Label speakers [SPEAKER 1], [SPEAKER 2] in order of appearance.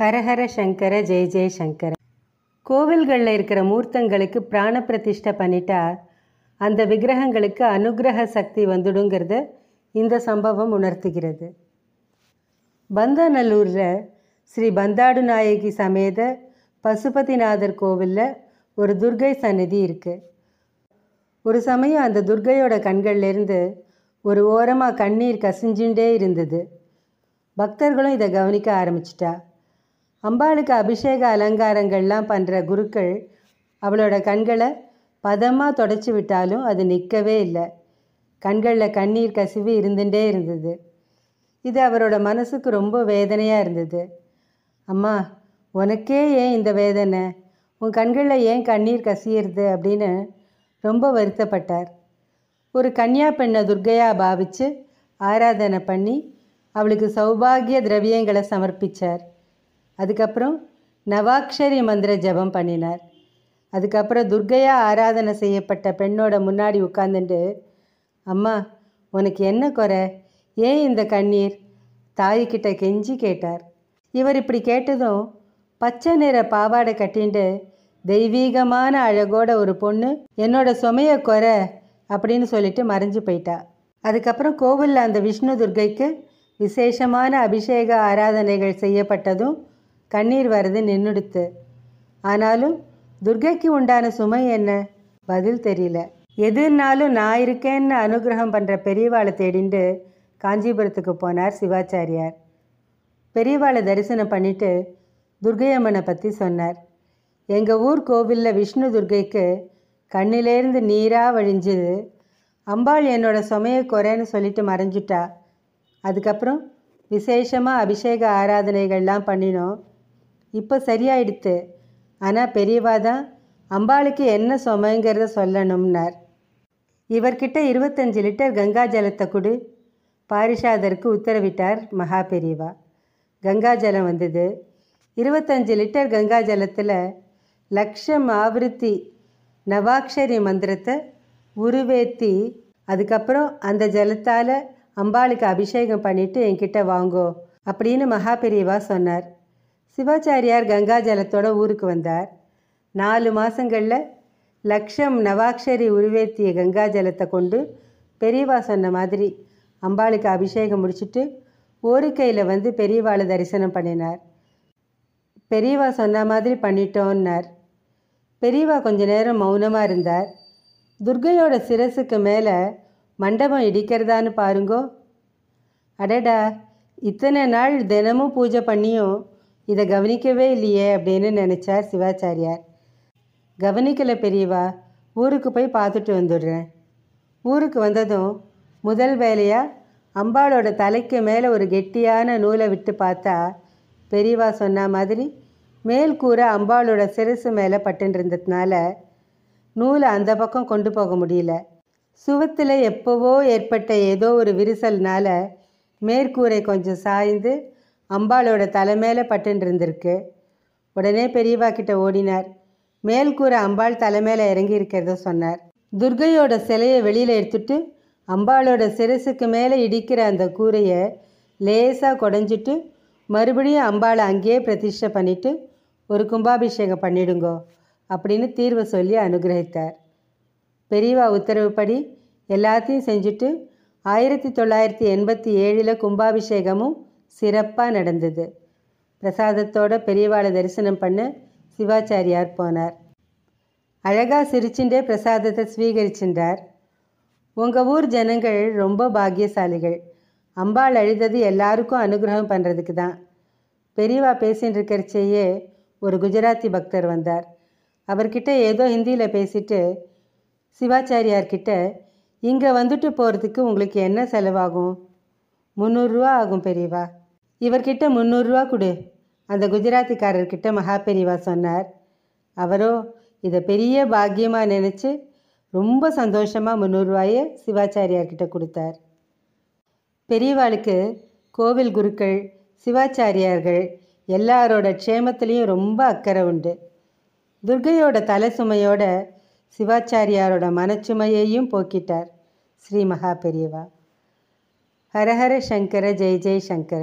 [SPEAKER 1] ஹரஹர சங்கர ஜெய ஜெய சங்கர கோவில்களில் இருக்கிற மூர்த்தங்களுக்கு பிராண பிரதிஷ்ட பண்ணிட்டா அந்த விக்கிரகங்களுக்கு அனுகிரக சக்தி வந்துடுங்கிறத இந்த சம்பவம் உணர்த்துகிறது பந்தநல்லூரில் ஸ்ரீ பந்தாடு நாயகி சமேத பசுபதிநாதர் கோவிலில் ஒரு துர்கை சன்னிதி இருக்குது ஒரு சமயம் அந்த துர்கையோட கண்கள்லேருந்து ஒரு ஓரமாக கண்ணீர் கசிஞ்சுட்டே இருந்தது பக்தர்களும் இதை கவனிக்க ஆரம்பிச்சிட்டா அம்பாளுக்கு அபிஷேக அலங்காரங்கள்லாம் பண்ணுற குருக்கள் அவளோட கண்களை பதமாக தொடச்சி விட்டாலும் அது நிற்கவே இல்லை கண்களில் கண்ணீர் கசிவு இருந்துகிட்டே இருந்தது இது அவரோட மனசுக்கு ரொம்ப வேதனையாக இருந்தது அம்மா உனக்கே ஏன் இந்த வேதனை உன் கண்களில் ஏன் கண்ணீர் கசியிறது அப்படின்னு ரொம்ப வருத்தப்பட்டார் ஒரு கன்னியா பெண்ணை துர்கையாக பாவித்து ஆராதனை பண்ணி அவளுக்கு சௌபாகிய திரவியங்களை சமர்ப்பித்தார் அதுக்கப்புறம் நவாக்ஷரி மந்திர ஜபம் பண்ணினார் அதுக்கப்புறம் துர்கையா ஆராதனை செய்யப்பட்ட பெண்ணோட முன்னாடி உட்காந்துட்டு அம்மா உனக்கு என்ன குறை ஏன் இந்த கண்ணீர் தாய்கிட்ட கெஞ்சி கேட்டார் இவர் இப்படி கேட்டதும் பச்சை நிற பாவாடை கட்டின்ட்டு தெய்வீகமான அழகோட ஒரு பொண்ணு என்னோட சுமைய குறை அப்படின்னு சொல்லிட்டு மறைஞ்சு போயிட்டா அதுக்கப்புறம் கோவிலில் அந்த விஷ்ணு துர்கைக்கு விசேஷமான அபிஷேக ஆராதனைகள் செய்யப்பட்டதும் கண்ணீர் வருது நின்னுடுத்து ஆனாலும் துர்கைக்கு உண்டான சுமை என்ன பதில் தெரியல எதுனாலும் நான் இருக்கேன்னு அனுகிரகம் பண்ணுற பெரியவாளை தேடிண்டு காஞ்சிபுரத்துக்கு போனார் சிவாச்சாரியார் பெரியவாளை தரிசனம் பண்ணிட்டு துர்கையம்மனை பற்றி சொன்னார் எங்கள் ஊர் கோவிலில் விஷ்ணு துர்கைக்கு கண்ணிலேருந்து நீராக வழிஞ்சுது அம்பாள் என்னோட சுமையை குறைன்னு சொல்லிட்டு மறைஞ்சிட்டா அதுக்கப்புறம் விசேஷமாக அபிஷேக ஆராதனைகள்லாம் பண்ணினோம் இப்போ சரியாயிடுத்து ஆனால் பெரியவா தான் அம்பாளுக்கு என்ன சுமைங்கிறத சொல்லணும்னார் இவர்கிட்ட இருபத்தஞ்சு லிட்டர் கங்கா ஜலத்தை கொடு பாரிஷாதருக்கு உத்தரவிட்டார் மகா பெரியவா கங்கா ஜலம் வந்தது இருபத்தஞ்சு லிட்டர் கங்கா ஜலத்தில் லக்ஷம் ஆவருத்தி நவாக்ஷரி மந்திரத்தை உருவேத்தி அதுக்கப்புறம் அந்த ஜலத்தால் அம்பாளுக்கு அபிஷேகம் பண்ணிவிட்டு என்கிட்ட வாங்கோ அப்படின்னு மகா பெரியவா சொன்னார் சிவாச்சாரியார் கங்காஜலத்தோட ஊருக்கு வந்தார் நாலு மாதங்களில் லக்ஷம் நவாக்ஷரி உருவேத்திய கங்காஜலத்தை கொண்டு பெரியவா சொன்ன மாதிரி அம்பாளுக்கு அபிஷேகம் முடிச்சுட்டு கையில் வந்து பெரியவாளை தரிசனம் பண்ணினார் பெரியவா சொன்ன மாதிரி பண்ணிட்டோன்னார் பெரியவா கொஞ்ச நேரம் மௌனமாக இருந்தார் துர்கையோட சிரசுக்கு மேலே மண்டபம் இடிக்கிறதான்னு பாருங்கோ அடடா இத்தனை நாள் தினமும் பூஜை பண்ணியும் இதை கவனிக்கவே இல்லையே அப்படின்னு நினச்சார் சிவாச்சாரியார் கவனிக்கலை பெரியவா ஊருக்கு போய் பார்த்துட்டு வந்துடுறேன் ஊருக்கு வந்ததும் முதல் வேலையாக அம்பாளோட தலைக்கு மேலே ஒரு கெட்டியான நூலை விட்டு பார்த்தா பெரியவா சொன்ன மாதிரி மேல் கூரை அம்பாளோட சிரசு மேலே பட்டுருந்ததுனால நூலை அந்த பக்கம் கொண்டு போக முடியல சுவத்தில் எப்போவோ ஏற்பட்ட ஏதோ ஒரு விரிசல்னால மேற்கூரை கொஞ்சம் சாய்ந்து அம்பாளோட தலைமையில பட்டுன்னு இருந்திருக்கு உடனே பெரியவா கிட்ட ஓடினார் மேல் கூற அம்பாள் மேலே இறங்கி இருக்கிறத சொன்னார் துர்கையோட சிலையை வெளியில் எடுத்துட்டு அம்பாளோட சிரசுக்கு மேலே இடிக்கிற அந்த கூரையை லேசாக குடைஞ்சிட்டு மறுபடியும் அம்பாளை அங்கேயே பிரதிஷ்டை பண்ணிவிட்டு ஒரு கும்பாபிஷேகம் பண்ணிடுங்கோ அப்படின்னு தீர்வு சொல்லி அனுகிரகித்தார் பெரியவா உத்தரவுப்படி எல்லாத்தையும் செஞ்சுட்டு ஆயிரத்தி தொள்ளாயிரத்தி எண்பத்தி ஏழில் கும்பாபிஷேகமும் சிறப்பாக நடந்தது பிரசாதத்தோட பெரியவாளை தரிசனம் பண்ண சிவாச்சாரியார் போனார் அழகாக சிரிச்சுட்டே பிரசாதத்தை ஸ்வீகரிச்சின்றார் உங்கள் ஊர் ஜனங்கள் ரொம்ப பாக்கியசாலிகள் அம்பாள் அழுதது எல்லாருக்கும் அனுகிரகம் பண்ணுறதுக்கு தான் பெரியவா பேசின்னு இருக்கிறச்சேயே ஒரு குஜராத்தி பக்தர் வந்தார் அவர்கிட்ட ஏதோ ஹிந்தியில் பேசிட்டு சிவாச்சாரியார்கிட்ட இங்கே வந்துட்டு போகிறதுக்கு உங்களுக்கு என்ன செலவாகும் முந்நூறுரூவா ஆகும் பெரியவா இவர்கிட்ட முந்நூறுரூவா கொடு அந்த குஜராத்திக்காரர்கிட்ட மகாபெரிவா சொன்னார் அவரோ இதை பெரிய பாக்கியமாக நினச்சி ரொம்ப சந்தோஷமாக முந்நூறுரூவாயை சிவாச்சாரியார்கிட்ட கொடுத்தார் பெரியவாளுக்கு கோவில் குருக்கள் சிவாச்சாரியார்கள் எல்லாரோட க்ஷேமத்துலேயும் ரொம்ப அக்கறை உண்டு துர்கையோட தலை சுமையோட சிவாச்சாரியாரோட மனச்சுமையையும் போக்கிட்டார் ஸ்ரீ மகா பெரியவா ஹரஹர சங்கர ஜெய் ஜெய் சங்கர